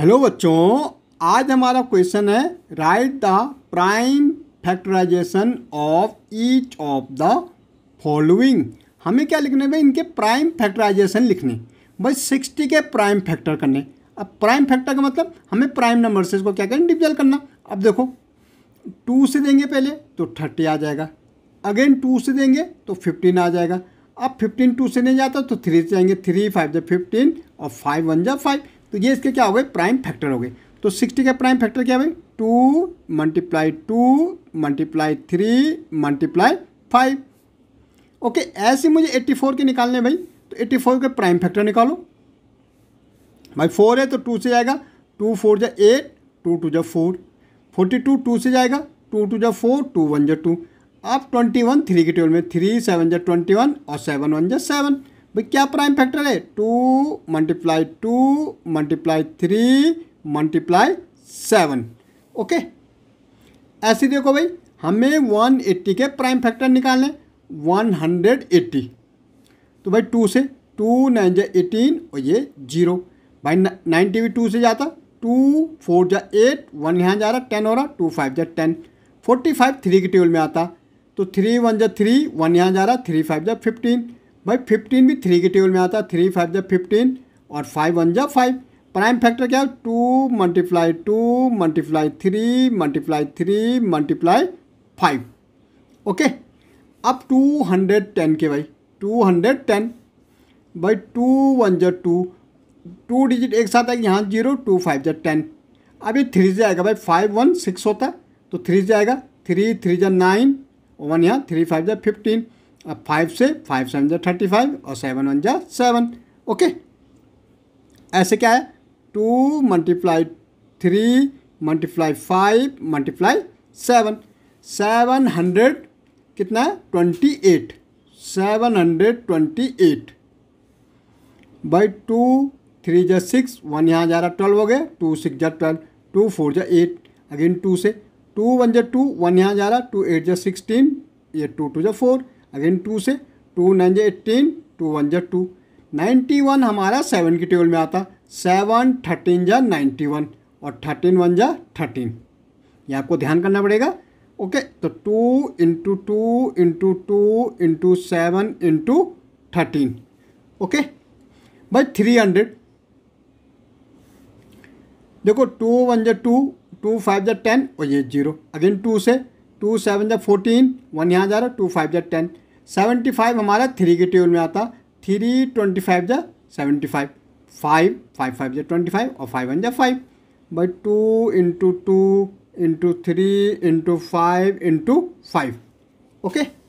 hello बच्चों आज हमारा क्वेश्चन है write the prime factorization of each of the following हमें क्या लिखने भाई इनके प्राइम फैक्टराइजेशन लिखने भाई सिक्सटी के प्राइम फैक्टर करने अब प्राइम फैक्टर का मतलब हमें प्राइम नंबर से इसको क्या करें डिविजल करना अब देखो टू से देंगे पहले तो थर्टी आ जाएगा अगेन टू से देंगे तो फिफ्टीन आ जाएगा अब फिफ्टीन टू से नहीं जाता तो थ्री से जाएंगे थ्री फाइव जब फिफ्टीन और फाइव वन जब फाइव तो ये इसके क्या हो गए प्राइम फैक्टर हो गए तो सिक्सटी का प्राइम फैक्टर क्या हुए two multiply two multiply three multiply five okay ऐसे मुझे एट्टी फोर के निकालने भाई तो एट्टी फोर के प्राइम फैक्टर निकालो भाई फोर है तो टू से जाएगा टू फोर जो एट टू टू जा फोर फोर्टी टू टू से जाएगा टू टू जा फोर टू वन जो टू अब ट्वेंटी वन थ्री के टेबल में थ्री सेवन जो ट्वेंटी वन और सेवन वन जो सेवन भाई क्या प्राइम फैक्टर है two multiply two multiply three multiply seven okay ऐसे देखो भाई हमें वन एट्टी के प्राइम फैक्टर निकालने वन हंड्रेड एट्टी तो भाई टू से टू नाइन जै एटीन और ये जीरो भाई नाइन्टी भी टू से जाता टू फोर जा एट वन यहाँ जा रहा टेन हो रहा टू फाइव जा टेन फोर्टी फाइव थ्री के टेबल में आता तो थ्री वन जा थ्री वन यहाँ जा रहा थ्री फाइव जा फिफ्टीन भाई फिफ्टीन भी थ्री के टेबल में आता है थ्री फाइव जब फिफ्टीन और फाइव वन जब फाइव प्राइम फैक्टर क्या है two multiply two multiply three multiply three multiply five okay अब टू हंड्रेड टेन के भाई टू हंड्रेड टेन भाई टू वन जो टू टू डिजिट एक साथ आएगी यहाँ जीरो टू फाइव जो टेन अब ये थ्री से आएगा भाई फाइव वन सिक्स होता है तो थ्री से आएगा थ्री थ्री जो नाइन वन यहाँ थ्री फाइव जो फिफ्टीन अब फाइव से फाइव सेवन जो थर्टी फाइव और सेवन वन जो सेवन ओके ऐसे क्या है two multiply three multiply five multiply seven seven hundred कितना है twenty eight seven hundred twenty eight by two three जो सिक्स वन यहाँ जा रहा ट्वेल्व हो गया टू सिक्स जा ट्वेल्व टू फोर जो एट अगेन टू से टू वन जो टू वन यहाँ जा रहा टू एट जो सिक्सटीन ये टू टू जो फोर अगेन टू से टू नाइन जे एट्टीन टू वन जे टू नाइन्टी वन हमारा सेवन की टेबल में आता सेवन थर्टीन जा नाइन्टी वन और थर्टीन वन जा थर्टीन ये आपको ध्यान करना पड़ेगा ओके तो two into two into two into seven into thirteen okay भाई थ्री हंड्रेड देखो टू वन जै टू टू फाइव जै टेन और ये जीरो अगेन टू से टू सेवन जै फोर्टीन वन यहाँ जा रहा टू फाइव जै टेन सेवेंटी फाइव हमारा थ्री के टेबल में आता थ्री ट्वेंटी फाइव जा seventy five five five five जा ट्वेंटी फाइव और फाइव वन जा five by two into two into three into five into five okay